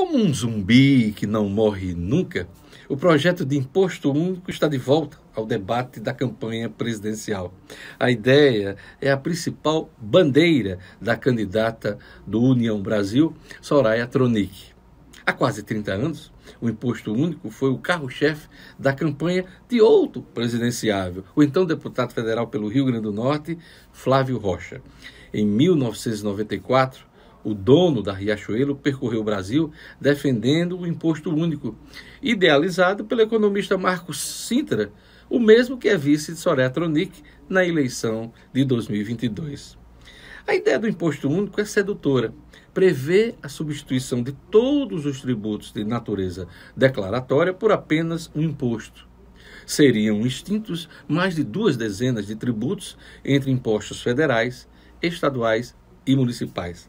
Como um zumbi que não morre nunca, o projeto de imposto único está de volta ao debate da campanha presidencial. A ideia é a principal bandeira da candidata do União Brasil, Soraya Tronic. Há quase 30 anos, o imposto único foi o carro-chefe da campanha de outro presidenciável, o então deputado federal pelo Rio Grande do Norte, Flávio Rocha. Em 1994, o dono da Riachuelo, percorreu o Brasil defendendo o imposto único, idealizado pelo economista Marcos Sintra, o mesmo que é vice de Soretronic na eleição de 2022. A ideia do imposto único é sedutora. Prevê a substituição de todos os tributos de natureza declaratória por apenas um imposto. Seriam extintos mais de duas dezenas de tributos entre impostos federais, estaduais e municipais.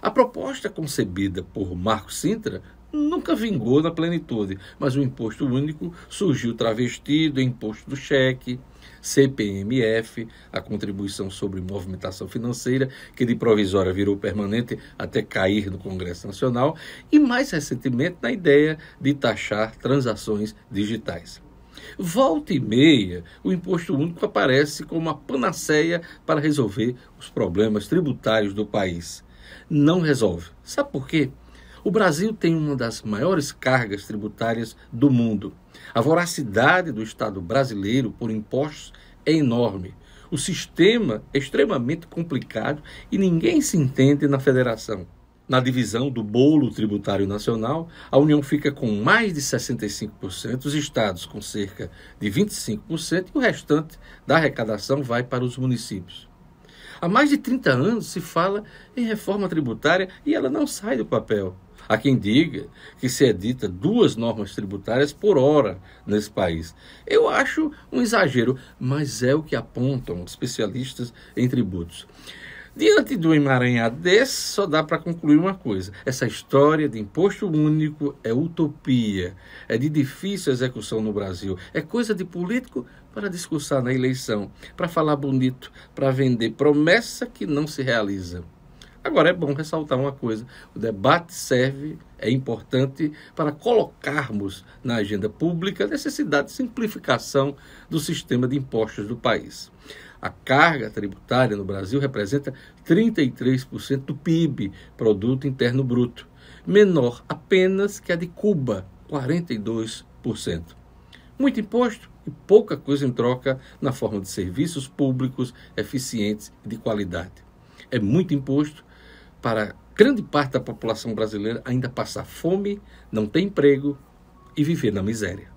A proposta concebida por Marco Sintra nunca vingou na plenitude, mas o imposto único surgiu travestido em imposto do cheque, CPMF, a contribuição sobre movimentação financeira, que de provisória virou permanente até cair no Congresso Nacional, e mais recentemente na ideia de taxar transações digitais. Volta e meia, o imposto único aparece como a panaceia para resolver os problemas tributários do país não resolve. Sabe por quê? O Brasil tem uma das maiores cargas tributárias do mundo. A voracidade do Estado brasileiro por impostos é enorme. O sistema é extremamente complicado e ninguém se entende na federação. Na divisão do bolo tributário nacional, a União fica com mais de 65%, os estados com cerca de 25% e o restante da arrecadação vai para os municípios. Há mais de 30 anos se fala em reforma tributária e ela não sai do papel. Há quem diga que se edita duas normas tributárias por hora nesse país. Eu acho um exagero, mas é o que apontam especialistas em tributos. Diante do emaranhado desse, só dá para concluir uma coisa: essa história de imposto único é utopia, é de difícil execução no Brasil, é coisa de político para discursar na eleição, para falar bonito, para vender promessa que não se realiza. Agora, é bom ressaltar uma coisa: o debate serve, é importante para colocarmos na agenda pública a necessidade de simplificação do sistema de impostos do país. A carga tributária no Brasil representa 33% do PIB, Produto Interno Bruto, menor apenas que a de Cuba, 42%. Muito imposto e pouca coisa em troca na forma de serviços públicos eficientes e de qualidade. É muito imposto para grande parte da população brasileira ainda passar fome, não ter emprego e viver na miséria.